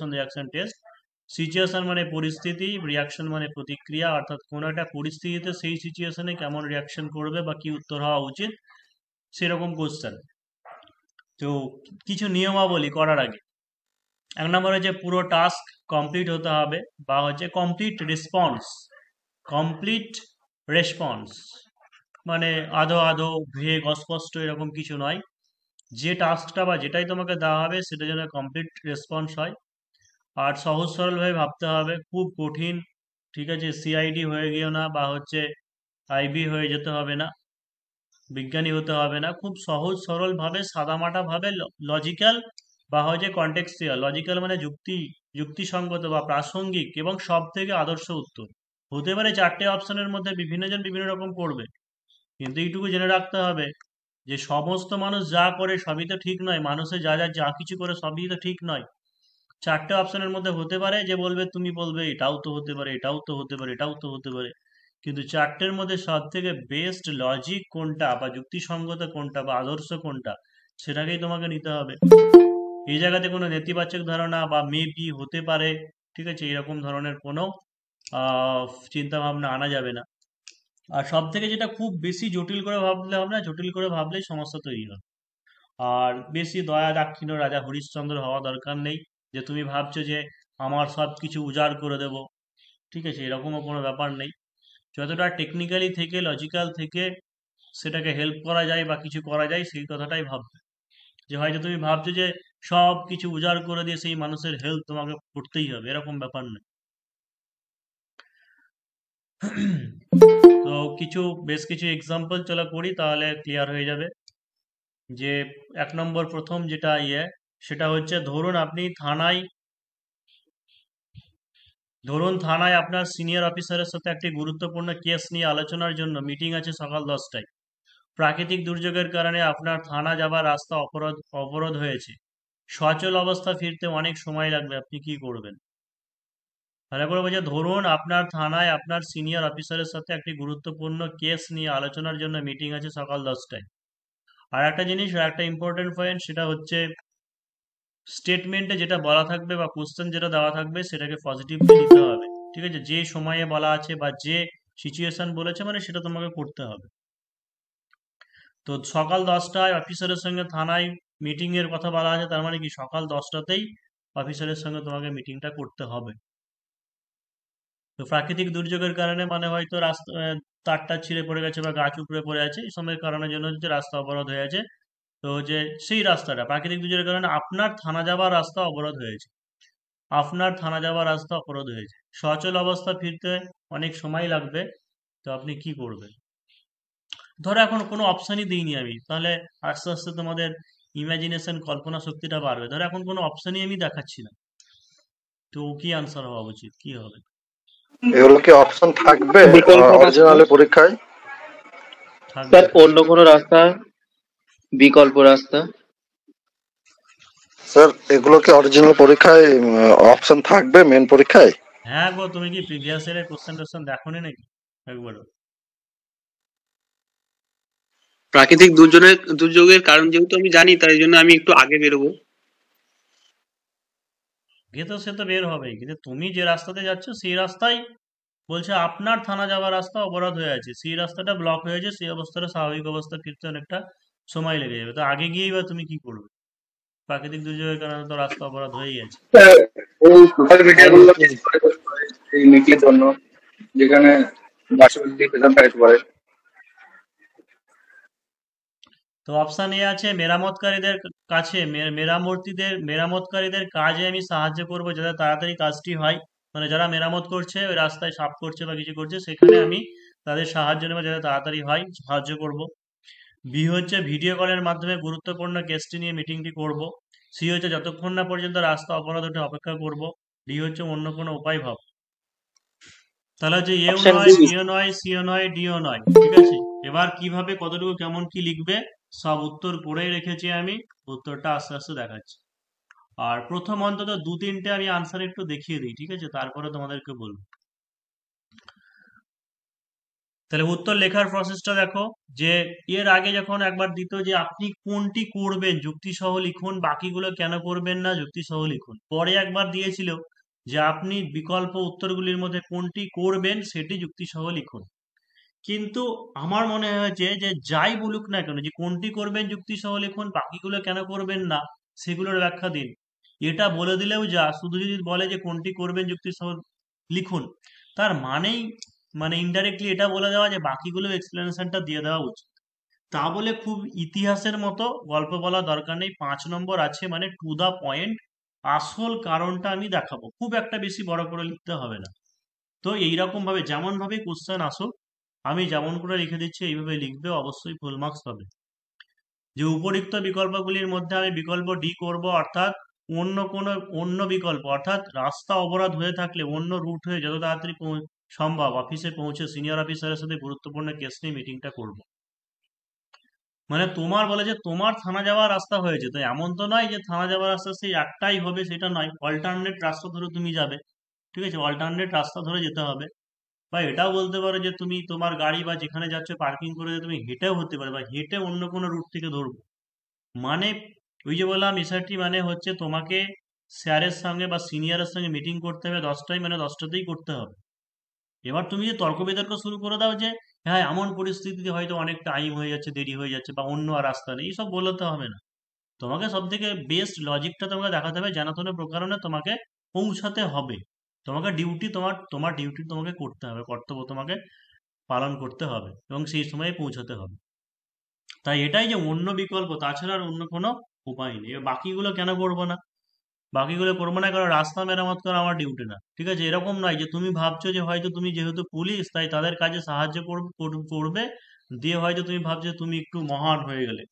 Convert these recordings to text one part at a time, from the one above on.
Situation reaction test situation মানে পরিস্থিতি reaction মানে প্রতিক্রিয়া অর্থাৎ কোনো একটা পরিস্থিতিতে সেই সিচুয়েশনে কেমন রিয়াকশন করবে বা কি উত্তর হওয়া উচিত সেরকম কোশ্চেন তো কিছু নিয়মাবলী করার আগে এক নম্বর হচ্ছে পুরো টাস্ক কমপ্লিট হতে হবে বা হচ্ছে কমপ্লিট রেসপন্স কমপ্লিট রেসপন্স মানে আধো আধো ভে অস্পষ্ট এরকম কিছু নয় যে টাস্কটা বা যেটাই তোমাকে দেওয়া হবে সেটা যেন কমপ্লিট রেসপন্স হয় আর সহজ সরলভাবে ভাবতে হবে খুব কঠিন ঠিক আছে সিআইডি হয়ে গিয়েও না বা হচ্ছে আইবি হয়ে যেতে হবে না বিজ্ঞানী হতে হবে না খুব সহজ সরলভাবে সাদামাটাভাবে লজিক্যাল বা হচ্ছে কন্টেক্সিয়াল লজিক্যাল মানে যুক্তি যুক্তিসঙ্গত বা প্রাসঙ্গিক এবং সব থেকে আদর্শ উত্তর হতে পারে চারটে অপশনের মধ্যে বিভিন্ন জন বিভিন্ন রকম করবে কিন্তু এইটুকু জেনে রাখতে হবে যে সমস্ত মানুষ যা করে সবই তো ঠিক নয় মানুষে যা যা যা কিছু করে সবই তো ঠিক নয় চারটে অপশনের মধ্যে হতে পারে যে বলবে তুমি বলবে এটাও তো হতে পারে এটাও তো হতে পারে এটাও তো হতে পারে কিন্তু চারটের মধ্যে সব থেকে বেস্ট লজিক কোনটা বা যুক্তিসঙ্গত কোনটা বা আদর্শ কোনটা সেটাকেই তোমাকে নিতে হবে এই জায়গাতে কোনো নেতিবাচক ধারণা বা মেবি হতে পারে ঠিক আছে এরকম ধরনের কোনো চিন্তা ভাবনা আনা যাবে না আর সব থেকে যেটা খুব বেশি জটিল করে ভাবলে হবে না জটিল করে ভাবলেই সমস্যা তৈরি হবে আর বেশি দয়া দাক্ষিণ্য রাজা হরিশ্চন্দ্র হওয়া দরকার নেই যে তুমি ভাবছো যে আমার সব কিছু উজাড় করে দেব ঠিক আছে এরকমও কোনো ব্যাপার নেই যতটা টেকনিক্যালি থেকে লজিক্যাল থেকে সেটাকে হেল্প করা যায় বা কিছু করা যায় সেই কথাটাই ভাববে যে হয়তো তুমি ভাবছো যে সব কিছু উজাড় করে দিয়ে সেই মানুষের হেল্প তোমাকে করতেই হবে এরকম ব্যাপার নেই তো কিছু বেশ কিছু এক্সাম্পল চলা করি তাহলে ক্লিয়ার হয়ে যাবে যে এক নম্বর প্রথম যেটা ইয়ে সেটা হচ্ছে ধরুন আপনি থানায় ধরুন থানায় আপনার সিনিয়র অফিসারের সাথে একটি গুরুত্বপূর্ণ কেস নিয়ে আলোচনার জন্য মিটিং আছে সকাল দশটায় প্রাকৃতিক দুর্যোগের কারণে আপনার থানা যাবার রাস্তা অপরোধ অবরোধ হয়েছে সচল অবস্থা ফিরতে অনেক সময় লাগবে আপনি কি করবেন ভালো করে বলছে ধরুন আপনার থানায় আপনার সিনিয়র অফিসারের সাথে একটি গুরুত্বপূর্ণ কেস নিয়ে আলোচনার জন্য মিটিং আছে সকাল দশটায় আর একটা জিনিস আর একটা ইম্পর্টেন্ট পয়েন্ট সেটা হচ্ছে স্টেটমেন্টে যেটা বলা থাকবে বা কোশ্চেন যেটা দেওয়া থাকবে সেটাকে পজিটিভলি নিতে হবে ঠিক আছে যে সময়ে বলা আছে বা যে সিচুয়েশন বলেছে মানে সেটা তোমাকে করতে হবে তো সকাল দশটায় অফিসারের সঙ্গে থানায় মিটিং এর কথা বলা আছে তার মানে কি সকাল দশটাতেই অফিসারের সঙ্গে তোমাকে মিটিংটা করতে হবে তো প্রাকৃতিক দুর্যোগের কারণে মানে হয়তো রাস্তা তারটা ছিঁড়ে পড়ে গেছে বা গাছ উপড়ে পড়ে আছে এই সময়ের কারণের জন্য রাস্তা অবরোধ হয়ে আছে তো যে সেই রাস্তাটা প্রাকৃতিক দুর্যোগের কারণে আপনার থানা যাওয়ার রাস্তা অবরোধ হয়েছে আপনার থানা যাওয়ার রাস্তা অবরোধ হয়েছে সচল অবস্থা ফিরতে অনেক সময় লাগবে তো আপনি কি করবেন ধরো এখন কোনো অপশানই দিইনি আমি তাহলে আস্তে আস্তে তোমাদের ইমাজিনেশন কল্পনা শক্তিটা বাড়বে ধরো এখন কোনো অপশানই আমি দেখাচ্ছি না তো কি আনসার হওয়া উচিত কি হবে এগুলো কি অপশন থাকবে অরিজিনালে পরীক্ষায় অন্য কোনো রাস্তা বিকল্প রাস্তা স্যার এগুলো কি অরিজিনাল পরীক্ষায় অপশন থাকবে মেন পরীক্ষায় হ্যাঁ গো তুমি কি প্রিভিয়াস ইয়ারের কোশ্চেন টোশ্চেন দেখোনি নাকি একবারও প্রাকৃতিক দুর্যোগের দুর্যোগের কারণ যেহেতু আমি জানি তাই জন্য আমি একটু আগে বেরোবো তো সে তো বের হবে কিন্তু তুমি যে রাস্তাতে যাচ্ছ সেই রাস্তায় বলছে আপনার থানা যাওয়ার রাস্তা অবরোধ হয়ে আছে সেই রাস্তাটা ব্লক হয়েছে সেই অবস্থাটা স্বাভাবিক অবস্থা ফিরতে অনেকটা সময় লেগে যাবে তো আগে গিয়েই বা তুমি কি করবে প্রাকৃতিক দুর্যোগের কারণে তো রাস্তা অপরাধ হয়ে গেছে হ্যাঁ, তো অপশন এ আছে মেরামতকারীদের কাছে মেরামতিদের মেরামতকারীদের কাজে আমি সাহায্য করব যাতে তাড়াতাড়ি কাজটি হয় মানে যারা মেরামত করছে ওই রাস্তায় সাফ করছে বা কিছু করছে সেখানে আমি তাদের সাহায্য নেবো যাতে তাড়াতাড়ি হয় সাহায্য করব বি হচ্ছে ভিডিও কলের মাধ্যমে গুরুত্বপূর্ণ কেসটি নিয়ে মিটিংটি করব সি হচ্ছে যতক্ষণ না পর্যন্ত রাস্তা অপরাধ ওঠে অপেক্ষা করব ডি হচ্ছে অন্য কোনো উপায় ভাব তাহলে হচ্ছে এও নয় বিও নয় সিও নয় ডিও নয় ঠিক আছে এবার কিভাবে কতটুকু কেমন কি লিখবে সব উত্তর করেই রেখেছি আমি উত্তরটা আস্তে আস্তে দেখাচ্ছি আর প্রথম অন্তত দু তিনটে আমি আনসার একটু দেখিয়ে দিই ঠিক আছে তারপরে তোমাদেরকে বলবো তাহলে উত্তর লেখার প্রসেসটা দেখো যে এর আগে যখন একবার দিত যে আপনি কোনটি করবেন যুক্তিসহ লিখুন বাকিগুলো কেন করবেন না যুক্তিসহ লিখুন পরে একবার দিয়েছিল যে আপনি বিকল্প উত্তরগুলির মধ্যে কোনটি করবেন সেটি যুক্তিসহ লিখুন কিন্তু আমার মনে হয়েছে যে যাই বলুক না কেন যে কোনটি করবেন যুক্তিসহ লিখুন বাকিগুলো কেন করবেন না সেগুলোর ব্যাখ্যা দিন এটা বলে দিলেও যা শুধু যদি বলে যে কোনটি করবেন যুক্তিসহ লিখুন তার মানেই মানে ইনডাইরেক্টলি এটা বলে দেওয়া যে বাকিগুলো এক্সপ্লেনেশনটা দিয়ে দেওয়া উচিত তা বলে খুব ইতিহাসের মতো গল্প বলা দরকার নেই পাঁচ নম্বর আছে মানে টু দা পয়েন্ট আসল কারণটা আমি দেখাবো খুব একটা বেশি বড় করে লিখতে হবে না তো এইরকম ভাবে যেমন ভাবে কোশ্চেন আসুক আমি যেমন করে লিখে দিচ্ছি এইভাবে লিখবে অবশ্যই ফুল মার্কস হবে যে উপরিক্ত বিকল্পগুলির মধ্যে আমি বিকল্প ডি করব অর্থাৎ অন্য কোনো অন্য বিকল্প অর্থাৎ রাস্তা অবরোধ হয়ে থাকলে অন্য রুট হয়ে যত তাড়াতাড়ি সম্ভব অফিসে পৌঁছে সিনিয়র অফিসারের সাথে গুরুত্বপূর্ণ কেস নিয়ে মিটিংটা করব মানে তোমার বলে যে তোমার থানা যাওয়ার রাস্তা হয়েছে তো এমন তো নয় যে থানা যাওয়ার রাস্তা সেই একটাই হবে সেটা নয় অল্টারনেট রাস্তা ধরে তুমি যাবে ঠিক আছে অল্টারনেট রাস্তা ধরে যেতে হবে বা এটাও বলতে পারো যে তুমি তোমার গাড়ি বা যেখানে যাচ্ছ পার্কিং করে তুমি হেঁটেও হতে পারো বা হেঁটে অন্য কোনো রুট থেকে ধরবো মানে ওই যে বললাম এসআরটি মানে হচ্ছে তোমাকে স্যারের সঙ্গে বা সিনিয়রের সঙ্গে মিটিং করতে হবে দশটায় মানে দশটাতেই করতে হবে এবার তুমি যে তর্ক বিতর্ক শুরু করে দাও যে হ্যাঁ এমন পরিস্থিতিতে হয়তো অনেক টাইম হয়ে যাচ্ছে দেরি হয়ে যাচ্ছে বা অন্য আর রাস্তা নেই এইসব বলতে হবে না তোমাকে সব থেকে বেস্ট লজিকটা তোমাকে দেখাতে হবে জানাতনের প্রকারণে তোমাকে পৌঁছাতে হবে তোমাকে ডিউটি তোমার তোমার ডিউটি তোমাকে করতে হবে কর্তব্য তোমাকে পালন করতে হবে এবং সেই সময়ে পৌঁছাতে হবে তাই এটাই যে অন্য বিকল্প তাছাড়া আর অন্য কোনো উপায় নেই বাকিগুলো কেন করবো না বাকিগুলো প্রমাণে কারণ রাস্তা মেরামত করা আমার ডিউটি না ঠিক আছে এরকম নয় যে তুমি ভাবছো যে হয়তো তুমি যেহেতু পুলিশ তাই তাদের কাজে সাহায্য করবে দিয়ে হয়তো তুমি ভাবছো তুমি একটু মহান হয়ে গেলে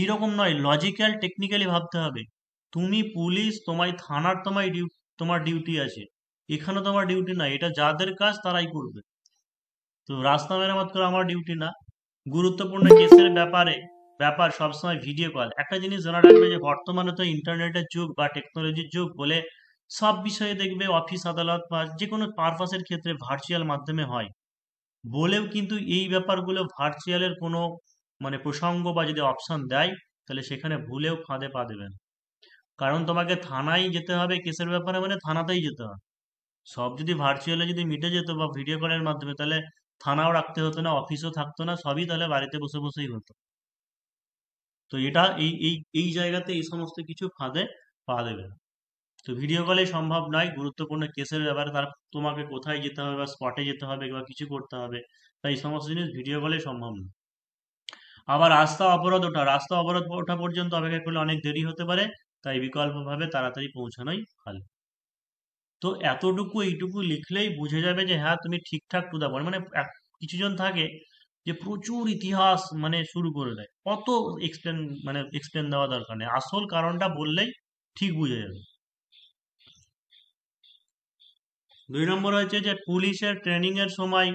এইরকম নয় লজিক্যাল টেকনিক্যালি ভাবতে হবে তুমি পুলিশ তোমায় থানার তোমায় তোমার ডিউটি আছে এখানে তোমার ডিউটি না এটা যাদের কাজ তারাই করবে তো রাস্তা মেরামত করা আমার ডিউটি না গুরুত্বপূর্ণ কেসের ব্যাপারে ব্যাপার সবসময় ভিডিও কল একটা জিনিস জানা রাখবে যে বর্তমানে তো ইন্টারনেটের যুগ বা টেকনোলজির যুগ বলে সব বিষয়ে দেখবে অফিস আদালত বা যে কোনো পারপাসের ক্ষেত্রে ভার্চুয়াল মাধ্যমে হয় বলেও কিন্তু এই ব্যাপারগুলো ভার্চুয়ালের কোনো মানে প্রসঙ্গ বা যদি অপশন দেয় তাহলে সেখানে ভুলেও ফাঁদে পা দেবেন কারণ তোমাকে থানায় যেতে হবে কেসের ব্যাপারে মানে থানাতেই যেতে হবে সব যদি ভার্চুয়ালে যদি মিটে যেত বা ভিডিও কলের মাধ্যমে তাহলে থানাও রাখতে হতো না অফিসও থাকতো না সবই তাহলে বাড়িতে বসে বসেই হতো তো এটা এই এই এই জায়গাতে এই সমস্ত কিছু ফাঁদে পা দেবে না তো ভিডিও কলে সম্ভব নয় গুরুত্বপূর্ণ কেসের ব্যাপারে তার তোমাকে কোথায় যেতে হবে বা স্পটে যেতে হবে বা কিছু করতে হবে তাই এই সমস্ত জিনিস ভিডিও কলে সম্ভব নয় আবার রাস্তা অবরোধ ওঠা রাস্তা অবরোধ ওঠা পর্যন্ত অপেক্ষা করলে অনেক দেরি হতে পারে তাই বিকল্পভাবে তাড়াতাড়ি পৌঁছানোই ভালো তো এতটুকু এইটুকু লিখলেই বুঝে যাবে যে হ্যাঁ তুমি ঠিকঠাক টু দা পয়েন্ট মানে কিছুজন থাকে যে প্রচুর ইতিহাস মানে শুরু করে দেয় কত এক্সপ্লেন মানে এক্সপ্লেন দেওয়া দরকার নেই আসল কারণটা বললেই ঠিক বুঝে যাবে দুই নম্বর হচ্ছে যে পুলিশের ট্রেনিং এর সময়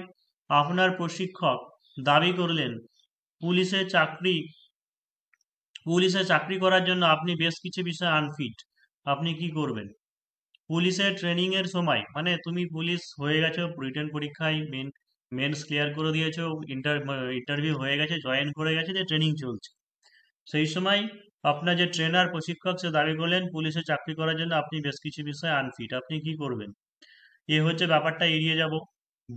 আপনার প্রশিক্ষক দাবি করলেন পুলিশে চাকরি পুলিশে চাকরি করার জন্য আপনি বেশ কিছু বিষয় আনফিট আপনি কি করবেন পুলিশের ট্রেনিং এর সময় মানে তুমি পুলিশ হয়ে গেছো রিটার্ন পরীক্ষায় মেন মেন্স ক্লিয়ার করে দিয়েছে ইন্টার ইন্টারভিউ হয়ে গেছে জয়েন করে গেছে যে ট্রেনিং চলছে সেই সময় আপনার যে ট্রেনার প্রশিক্ষক সে দাবি করলেন পুলিশে চাকরি করার জন্য আপনি বেশ কিছু বিষয়ে আনফিট আপনি কি করবেন এ হচ্ছে ব্যাপারটা এড়িয়ে যাব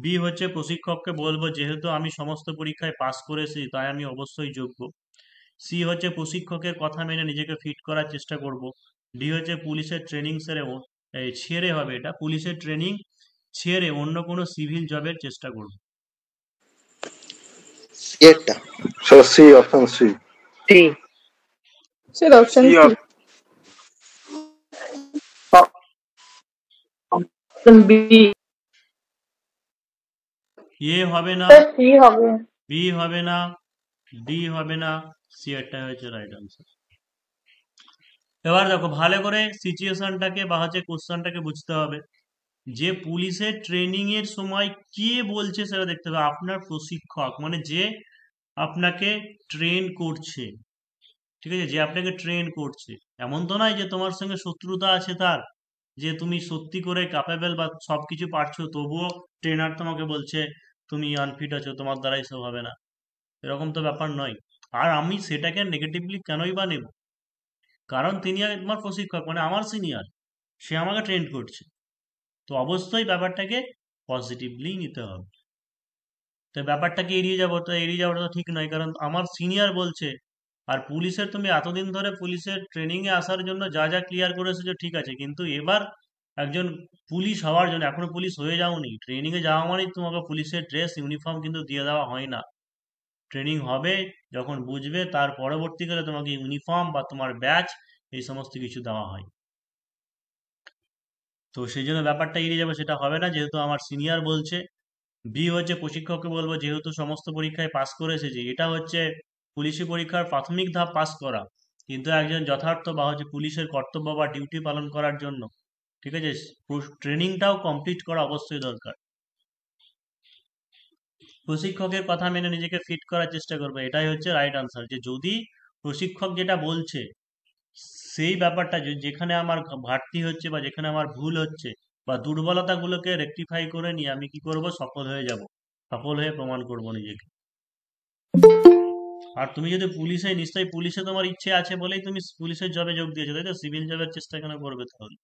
বি হচ্ছে প্রশিক্ষককে বলবো যেহেতু আমি সমস্ত পরীক্ষায় পাস করেছি তাই আমি অবশ্যই যোগ্য সি হচ্ছে প্রশিক্ষকের কথা মেনে নিজেকে ফিট করার চেষ্টা করব ডি হচ্ছে পুলিশের ট্রেনিং সেরে ছেড়ে হবে এটা পুলিশের ট্রেনিং ছেড়ে অন্য কোনো সিভিল জবের চেষ্টা করবো Yet. So C, option C. C. Sir, option C. C. Option B. ये হবে না সি হবে বি হবে না ডি হবে না সি একটা হয়েছে রাইট আনসার এবার দেখো ভালো করে সিচুয়েশনটাকে বা হচ্ছে কোশ্চেনটাকে বুঝতে হবে যে পুলিশের ট্রেনিংয়ের সময় কে বলছে সেটা দেখতে হবে আপনার প্রশিক্ষক মানে যে আপনাকে ট্রেন করছে ঠিক আছে যে আপনাকে ট্রেন করছে এমন তো নয় যে তোমার সঙ্গে শত্রুতা আছে তার যে তুমি সত্যি করে ক্যাপেবেল বা সবকিছু পারছো তবুও ট্রেনার তোমাকে বলছে তুমি আনফিট আছো তোমার দ্বারাই সব হবে না এরকম তো ব্যাপার নয় আর আমি সেটাকে নেগেটিভলি কেনই বা নেব কারণ তিনি আমার প্রশিক্ষক মানে আমার সিনিয়র সে আমাকে ট্রেন করছে তো অবশ্যই ব্যাপারটাকে পজিটিভলি নিতে হবে তো ব্যাপারটাকে এড়িয়ে যাবো তো এড়িয়ে যাওয়াটা তো ঠিক নয় কারণ আমার সিনিয়র বলছে আর পুলিশের তুমি এতদিন ধরে পুলিশের ট্রেনিংয়ে আসার জন্য যা যা ক্লিয়ার করেছো ঠিক আছে কিন্তু এবার একজন পুলিশ হওয়ার জন্য এখনো পুলিশ হয়ে যাওনি ট্রেনিংয়ে যাওয়া মানেই তোমাকে পুলিশের ড্রেস ইউনিফর্ম কিন্তু দিয়ে দেওয়া হয় না ট্রেনিং হবে যখন বুঝবে তার পরবর্তীকালে তোমাকে ইউনিফর্ম বা তোমার ব্যাচ এই সমস্ত কিছু দেওয়া হয় তো সেই জন্য ব্যাপারটা এড়িয়ে যাবে সেটা হবে না যেহেতু আমার সিনিয়র বলছে বি হচ্ছে প্রশিক্ষককে বলবো যেহেতু সমস্ত পরীক্ষায় পাস করে এসেছে এটা হচ্ছে পুলিশি পরীক্ষার প্রাথমিক ধাপ পাস করা কিন্তু একজন যথার্থ বা হচ্ছে পুলিশের কর্তব্য বা ডিউটি পালন করার জন্য ঠিক আছে ট্রেনিংটাও কমপ্লিট করা অবশ্যই দরকার প্রশিক্ষকের কথা মেনে নিজেকে ফিট করার চেষ্টা করবে এটাই হচ্ছে রাইট আনসার যে যদি প্রশিক্ষক যেটা বলছে সেই ব্যাপারটা যেখানে আমার ঘাটতি হচ্ছে বা যেখানে আমার ভুল হচ্ছে বা দুর্বলতাগুলোকে রেকটিফাই করে নিয়ে আমি কি করব সফল হয়ে যাব সফল হয়ে প্রমাণ করব নিজেকে আর তুমি যদি পুলিশে নিশ্চয়ই পুলিশে তোমার ইচ্ছে আছে বলেই তুমি পুলিশের জবে যোগ দিয়েছো তাই তো সিভিল জবের চেষ্টা কেন করবে তাহলে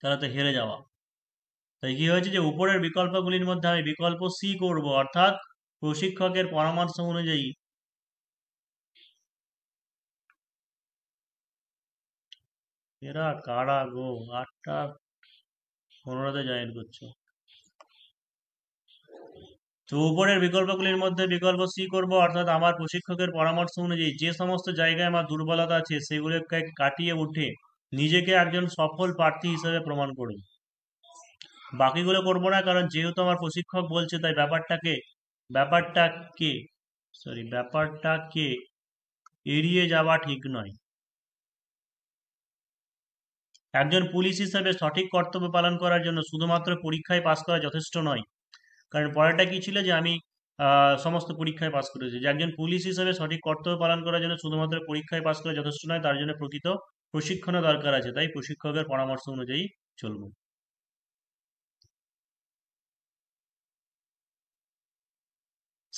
তাহলে তো হেরে যাওয়া তাই কি হয়েছে যে উপরের বিকল্পগুলির মধ্যে আমি বিকল্প সি করব অর্থাৎ প্রশিক্ষকের পরামর্শ অনুযায়ী এরা কারা গো আটটা পনেরোতে জয়েন করছো তো উপরের বিকল্পগুলির মধ্যে বিকল্প সি করব অর্থাৎ আমার প্রশিক্ষকের পরামর্শ অনুযায়ী যে সমস্ত জায়গায় আমার দুর্বলতা আছে সেগুলোকে কাটিয়ে উঠে নিজেকে একজন সফল প্রার্থী হিসেবে প্রমাণ করব বাকিগুলো করব না কারণ যেহেতু আমার প্রশিক্ষক বলছে তাই ব্যাপারটাকে ব্যাপারটাকে সরি ব্যাপারটাকে এড়িয়ে যাওয়া ঠিক নয় একজন পুলিশ হিসাবে সঠিক কর্তব্য পালন করার জন্য শুধুমাত্র পরীক্ষায় পাশ করা যথেষ্ট নয় কারণ পরেরটা কি ছিল যে আমি সমস্ত পরীক্ষায় পাশ করেছি যে একজন পুলিশ হিসেবে সঠিক কর্তব্য পালন করার জন্য শুধুমাত্র পরীক্ষায় পাশ করা যথেষ্ট নয় তার জন্য প্রকৃত প্রশিক্ষণের দরকার আছে তাই প্রশিক্ষকের পরামর্শ অনুযায়ী চলবো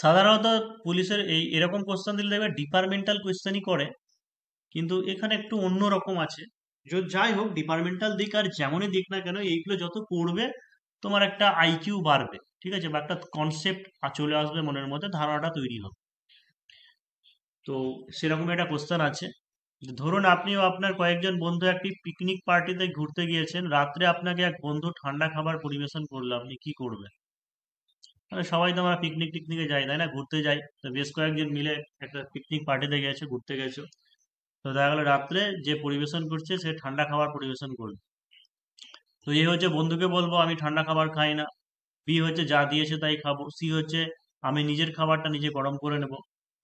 সাধারণত পুলিশের এই এরকম কোশ্চেন দিলে দেখবে ডিপার্টমেন্টাল কোয়েশ্চেনই করে কিন্তু এখানে একটু অন্য রকম আছে যাই হোক ডিপার্টমেন্টাল দিক আর যেমনই দিক না কেন এইগুলো যত পড়বে তোমার একটা আইকিউ বাড়বে ঠিক আছে বা একটা কনসেপ্ট চলে আসবে মনের মধ্যে ধারণাটা তৈরি হবে তো সেরকম একটা কোশ্চেন আছে ধরুন আপনিও আপনার কয়েকজন বন্ধু একটি পিকনিক পার্টিতে ঘুরতে গিয়েছেন রাত্রে আপনাকে এক বন্ধু ঠান্ডা খাবার পরিবেশন করলো আপনি কি করবেন মানে সবাই তো আমরা পিকনিক টিকনিকে যাই তাই না ঘুরতে যাই তো বেশ কয়েকজন মিলে একটা পিকনিক পার্টিতে গেছে ঘুরতে গেছো তো দেখা গেলো রাত্রে যে পরিবেশন করছে সে ঠান্ডা খাবার পরিবেশন করবে তো এ হচ্ছে বন্ধুকে বলবো আমি ঠান্ডা খাবার খাই না বি হচ্ছে যা দিয়েছে তাই খাবো সি হচ্ছে আমি নিজের খাবারটা নিজে গরম করে নেব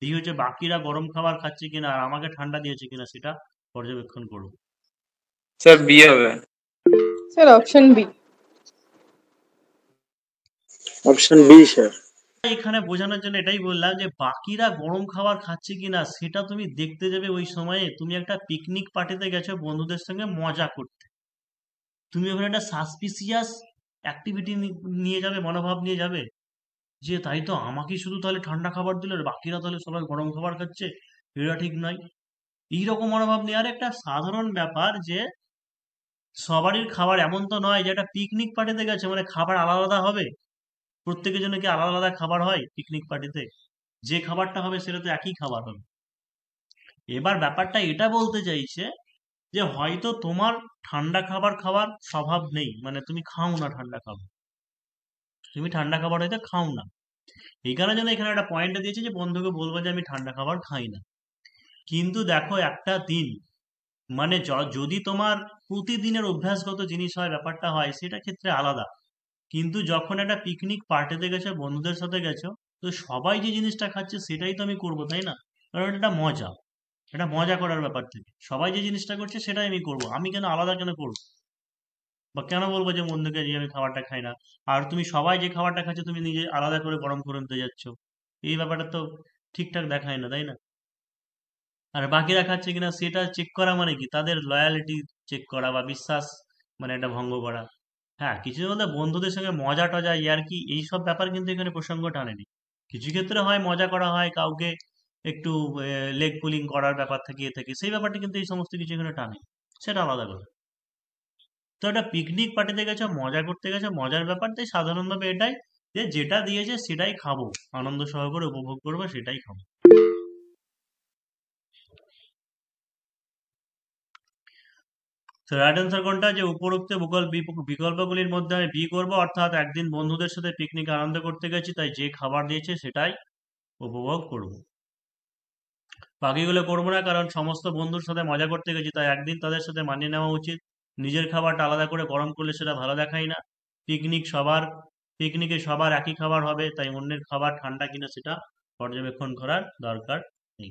ডি হচ্ছে বাকিরা গরম খাবার খাচ্ছে কিনা আর আমাকে ঠান্ডা দিয়েছে কিনা সেটা পর্যবেক্ষণ করবো স্যার বি হবে sir option B option B sir এখানে বোঝানোর জন্য এটাই বললাম যে বাকিরা গরম খাবার খাচ্ছে কিনা সেটা তুমি দেখতে যাবে ওই সময়ে তুমি একটা পিকনিক পার্টিতে গেছো বন্ধুদের সঙ্গে মজা করতে তুমি ওখানে একটা সাসপিসিয়াস অ্যাক্টিভিটি নিয়ে যাবে মনোভাব নিয়ে যাবে যে তাই তো আমাকে শুধু তাহলে ঠান্ডা খাবার দিল বাকিরা তাহলে সবাই গরম খাবার খাচ্ছে এটা ঠিক নয় এইরকম মনোভাব আর একটা সাধারণ ব্যাপার যে সবারই খাবার এমন তো নয় যে একটা পিকনিক পার্টিতে গেছে মানে খাবার আলাদা হবে প্রত্যেকের জন্য কি আলাদা আলাদা খাবার হয় পিকনিক পার্টিতে যে খাবারটা হবে সেটা তো একই খাবার হবে এবার ব্যাপারটা এটা বলতে চাইছে যে হয়তো তোমার ঠান্ডা খাবার খাওয়ার স্বভাব নেই মানে তুমি খাও না ঠান্ডা খাবার তুমি ঠান্ডা খাবার হয়তো খাও না এই কারণে জন্য এখানে একটা পয়েন্ট দিয়েছে যে বন্ধুকে বলবো যে আমি ঠান্ডা খাবার খাই না কিন্তু দেখো একটা দিন মানে যদি তোমার প্রতিদিনের অভ্যাসগত জিনিস হয় ব্যাপারটা হয় সেটা ক্ষেত্রে আলাদা কিন্তু যখন একটা পিকনিক পার্টিতে গেছো বন্ধুদের সাথে গেছো তো সবাই যে জিনিসটা খাচ্ছে সেটাই তো আমি করবো তাই না কারণ এটা মজা এটা মজা করার ব্যাপার থেকে সবাই যে জিনিসটা করছে সেটাই আমি করব আমি কেন আলাদা কেন করবো বা কেন বলবো যে বন্ধুকে যে আমি খাবারটা খাই না আর তুমি সবাই যে খাবারটা খাচ্ছ তুমি নিজে আলাদা করে গরম করে নিতে যাচ্ছ এই ব্যাপারটা তো ঠিকঠাক দেখায় না তাই না আর বাকিরা খাচ্ছে কিনা সেটা চেক করা মানে কি তাদের লয়ালিটি চেক করা বা বিশ্বাস মানে এটা ভঙ্গ করা হ্যাঁ কিছু বলতে বন্ধুদের সঙ্গে মজা টজা ইয়ার্কি এইসব ব্যাপার কিন্তু এখানে প্রসঙ্গ টানেনি কিছু ক্ষেত্রে হয় মজা করা হয় কাউকে একটু লেগ পুলিং করার ব্যাপার থাকে ইয়ে থাকে সেই ব্যাপারটা কিন্তু এই সমস্ত কিছু এখানে টানে সেটা আলাদা করে তো একটা পিকনিক পার্টিতে গেছো মজা করতে গেছো মজার ব্যাপার তাই সাধারণভাবে এটাই যে যেটা দিয়েছে সেটাই খাবো আনন্দ সহকারে উপভোগ করবো সেটাই খাবো তো রাইট অ্যান্সার কোনটা যে উপরোক্ত বিকল্পগুলির মধ্যে আমি বি করবো অর্থাৎ একদিন বন্ধুদের সাথে পিকনিক আনন্দ করতে গেছি তাই যে খাবার দিয়েছে সেটাই উপভোগ করব বাকিগুলো করবো না কারণ সমস্ত বন্ধুর সাথে মজা করতে গেছি তাই একদিন তাদের সাথে মানিয়ে নেওয়া উচিত নিজের খাবারটা আলাদা করে গরম করলে সেটা ভালো দেখায় না পিকনিক সবার পিকনিকে সবার একই খাবার হবে তাই অন্যের খাবার ঠান্ডা কিনা সেটা পর্যবেক্ষণ করার দরকার নেই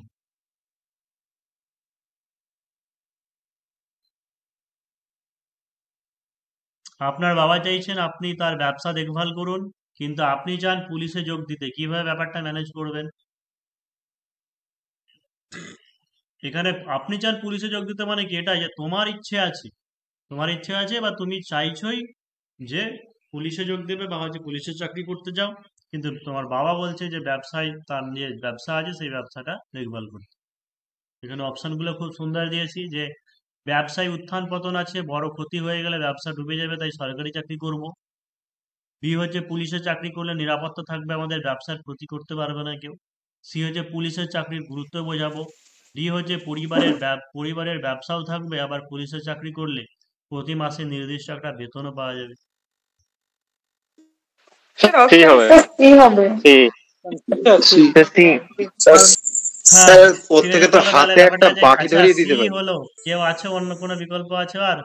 আপনার বাবা চাইছেন আপনি তার ব্যবসা দেখভাল করুন কিন্তু আপনি চান পুলিশে যোগ দিতে কিভাবে ব্যাপারটা ম্যানেজ করবেন এখানে আপনি চান পুলিশে যোগ দিতে মানে কি এটা যে তোমার ইচ্ছে আছে তোমার ইচ্ছে আছে বা তুমি চাইছই যে পুলিশে যোগ দেবে বা হচ্ছে পুলিশের চাকরি করতে যাও কিন্তু তোমার বাবা বলছে যে ব্যবসায় তার যে ব্যবসা আছে সেই ব্যবসাটা দেখভাল করতে এখানে অপশনগুলো খুব সুন্দর দিয়েছি যে ব্যবসায় উত্থান পতন আছে বড় ক্ষতি হয়ে গেলে ব্যবসা ডুবে যাবে তাই সরকারি চাকরি করব বি হচ্ছে পুলিশের চাকরি করলে নিরাপত্তা থাকবে আমাদের ব্যবসার ক্ষতি করতে পারবে না কেউ সি হচ্ছে পুলিশের চাকরির গুরুত্ব বোঝাবো ডি হচ্ছে পরিবারের পরিবারের ব্যবসাও থাকবে আবার পুলিশের চাকরি করলে প্রতি মাসে নির্দিষ্ট একটা বেতনও পাওয়া যাবে হবে হবে হ্যাঁ, স্যার তো হাতে একটা বাটি ধরিয়ে দিতে পারি হলো কেউ আছে অন্য কোনো বিকল্প আছে আর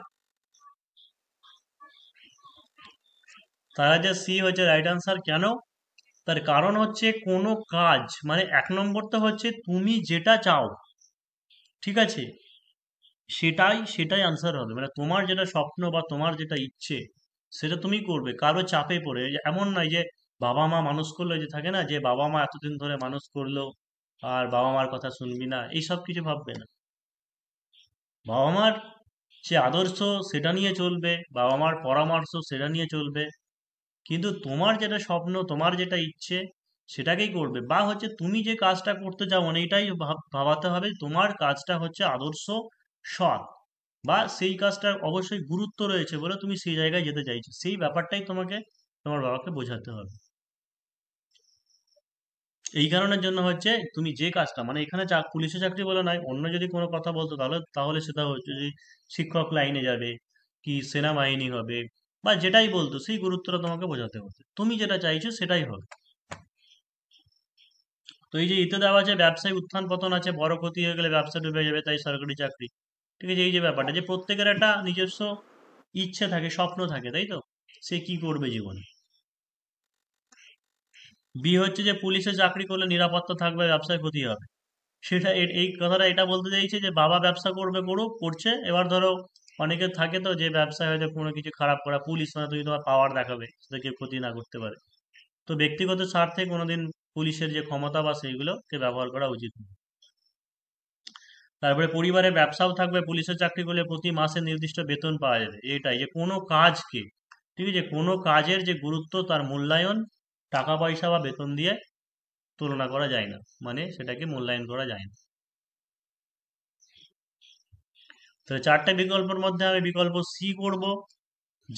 তারা যে সি হচ্ছে রাইট আনসার কেন তার কারণ হচ্ছে কোনো কাজ মানে এক নম্বরটা হচ্ছে তুমি যেটা চাও ঠিক আছে সেটাই সেটাই আনসার হবে মানে তোমার যেটা স্বপ্ন বা তোমার যেটা ইচ্ছে সেটা তুমি করবে কারো চাপে পড়ে এমন নয় যে বাবা মা মানুষ করলো যে থাকে না যে বাবা মা এতদিন ধরে মানুষ করলো আর বাবা মার কথা শুনবি না এইসব কিছু ভাববে না বাবা মার সে আদর্শ সেটা নিয়ে চলবে বাবা মার পরামর্শ সেটা নিয়ে চলবে কিন্তু তোমার যেটা স্বপ্ন তোমার যেটা ইচ্ছে সেটাকেই করবে বা হচ্ছে তুমি যে কাজটা করতে চাও এইটাই ভাবাতে হবে তোমার কাজটা হচ্ছে আদর্শ সৎ বা সেই কাজটার অবশ্যই গুরুত্ব রয়েছে বলে তুমি সেই জায়গায় যেতে চাইছো সেই ব্যাপারটাই তোমাকে তোমার বাবাকে বোঝাতে হবে এই কারণের জন্য হচ্ছে তুমি যে কাজটা মানে এখানে পুলিশের চাকরি বলে নয় অন্য যদি কোনো কথা বলতো তাহলে তাহলে সেটা হচ্ছে যে শিক্ষক লাইনে যাবে কি সেনাবাহিনী হবে বা যেটাই বলতো সেই গুরুত্বটা তোমাকে বোঝাতে হবে তুমি যেটা চাইছো সেটাই হবে তো এই যে ইতে দেওয়া আছে ব্যবসায় উত্থান পতন আছে বড় ক্ষতি হয়ে গেলে ব্যবসা ডুবে যাবে তাই সরকারি চাকরি ঠিক আছে এই যে ব্যাপারটা যে প্রত্যেকের একটা নিজস্ব ইচ্ছে থাকে স্বপ্ন থাকে তাই তো সে কি করবে জীবনে বি হচ্ছে যে পুলিশে চাকরি করলে নিরাপত্তা থাকবে ব্যবসায় ক্ষতি হবে সেটা এই কথাটা এটা বলতে চাইছে যে বাবা ব্যবসা করবে করুক করছে এবার ধরো অনেকে থাকে তো যে ব্যবসায় হয়তো কোনো কিছু খারাপ করা পুলিশ মানে তুমি তোমার পাওয়ার দেখাবে সেটা কেউ ক্ষতি না করতে পারে তো ব্যক্তিগত স্বার্থে কোনোদিন পুলিশের যে ক্ষমতা বা সেইগুলোকে ব্যবহার করা উচিত নয় তারপরে পরিবারে ব্যবসাও থাকবে পুলিশের চাকরি করলে প্রতি মাসে নির্দিষ্ট বেতন পাওয়া যাবে এটাই যে কোনো কাজকে ঠিক আছে কোনো কাজের যে গুরুত্ব তার মূল্যায়ন টাকা পয়সা বা বেতন দিয়ে তুলনা করা যায় না মানে সেটাকে মূল্যায়ন করা যায় না তো চারটা বিকল্পের মধ্যে আমি বিকল্প সি করব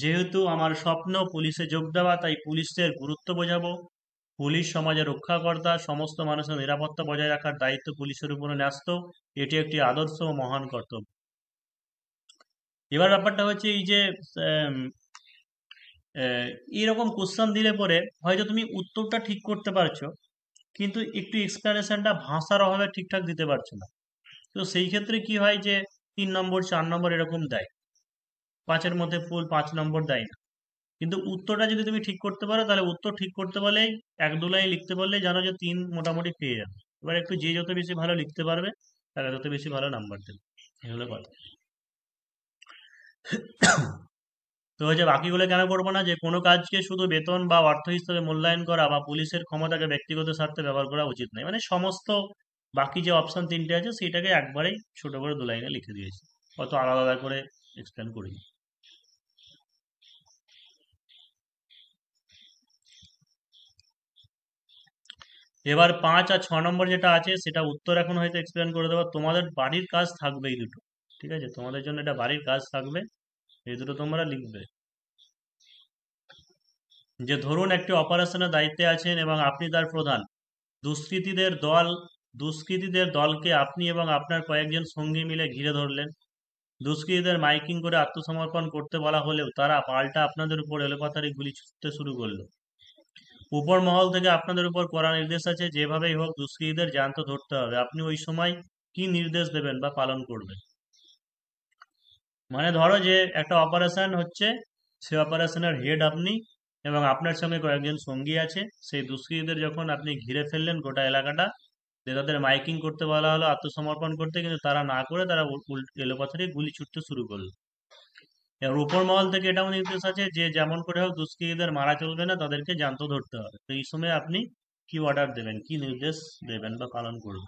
যেহেতু আমার স্বপ্ন পুলিশে যোগ দেওয়া তাই পুলিশের গুরুত্ব বোঝাবো পুলিশ সমাজের রক্ষাকর্তা সমস্ত মানুষের নিরাপত্তা বজায় রাখার দায়িত্ব পুলিশের উপরে ন্যাস্ত এটি একটি আদর্শ ও মহান কর্তব্য এবার ব্যাপারটা হচ্ছে এই যে এরকম কোশ্চেন দিলে পরে হয়তো তুমি উত্তরটা ঠিক করতে পারছো কিন্তু একটু এক্সপ্লেনেশনটা ভাষার অভাবে ঠিকঠাক দিতে পারছো না তো সেই ক্ষেত্রে কি হয় যে তিন নম্বর চার নম্বর এরকম দেয় পাঁচের মধ্যে ফুল পাঁচ নম্বর দেয় না কিন্তু উত্তরটা যদি তুমি ঠিক করতে পারো তাহলে উত্তর ঠিক করতে পারলেই এক দু লাইন লিখতে পারলে জানো যে তিন মোটামুটি পেয়ে যাবে এবার একটু যে যত বেশি ভালো লিখতে পারবে তারা তত বেশি ভালো নাম্বার দেবে এগুলো কথা রয়েছে বাকিগুলো কেন করবো না যে কোনো কাজকে শুধু বেতন বা অর্থ হিসাবে মূল্যায়ন করা বা পুলিশের ক্ষমতাকে ব্যক্তিগত স্বার্থে ব্যবহার করা উচিত নয় মানে সমস্ত বাকি যে অপশন তিনটে আছে সেটাকে একবারেই ছোট করে দু লাইনে লিখে দিয়েছি অত আলাদা আলাদা করে এক্সপ্লেন করিনি এবার পাঁচ আর ছ নম্বর যেটা আছে সেটা উত্তর এখন হয়তো এক্সপ্লেন করে দেবো তোমাদের বাড়ির কাজ থাকবেই দুটো ঠিক আছে তোমাদের জন্য এটা বাড়ির কাজ থাকবে এই দুটো তোমরা লিখবে যে ধরুন একটি অপারেশনের দায়িত্বে আছেন এবং আপনি তার প্রধান দুষ্কৃতীদের দল দুষ্কৃতীদের দলকে আপনি এবং আপনার কয়েকজন সঙ্গী মিলে ঘিরে ধরলেন দুষ্কৃতীদের মাইকিং করে আত্মসমর্পণ করতে বলা হলেও তারা পাল্টা আপনাদের উপর এলোপাতারি গুলি ছুটতে শুরু করলো উপর মহল থেকে আপনাদের উপর কড়া নির্দেশ আছে যেভাবেই হোক দুষ্কৃতীদের জ্যান্ত ধরতে হবে আপনি ওই সময় কি নির্দেশ দেবেন বা পালন করবেন মানে ধরো যে একটা অপারেশন হচ্ছে সে অপারেশনের হেড আপনি এবং আপনার সঙ্গে কয়েকজন সঙ্গী আছে সেই দুষ্কৃতীদের যখন আপনি ঘিরে ফেললেন গোটা এলাকাটা যে তাদের মাইকিং করতে বলা হলো আত্মসমর্পণ করতে কিন্তু তারা না করে তারা এলোপাথারি গুলি ছুটতে শুরু করলো এবার উপর মহল থেকে এটাও নির্দেশ আছে যে যেমন করে হোক দুষ্কৃতীদের মারা চলবে না তাদেরকে জানতে ধরতে হবে তো এই সময় আপনি কি অর্ডার দেবেন কি নির্দেশ দেবেন বা পালন করবেন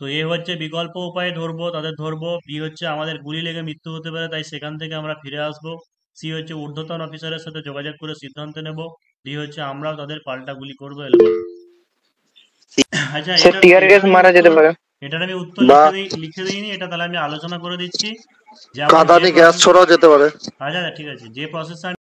তো এ হচ্ছে বিকল্প উপায়ে ধরবো তাদের ধরবো বি হচ্ছে আমাদের গুলি লেগে মৃত্যু হতে পারে তাই সেখান থেকে আমরা ফিরে আসবো সি হচ্ছে ঊর্ধ্বতন অফিসারের সাথে যোগাযোগ করে সিদ্ধান্ত নেব ডি হচ্ছে আমরাও তাদের পাল্টা গুলি করবো আচ্ছা এটা আমি উত্তর লিখে দিইনি এটা তাহলে আমি আলোচনা করে দিচ্ছি কাদানি গ্যাস ছড়াও যেতে পারে আচ্ছা, আচ্ছা ঠিক আছে যে প্রসেস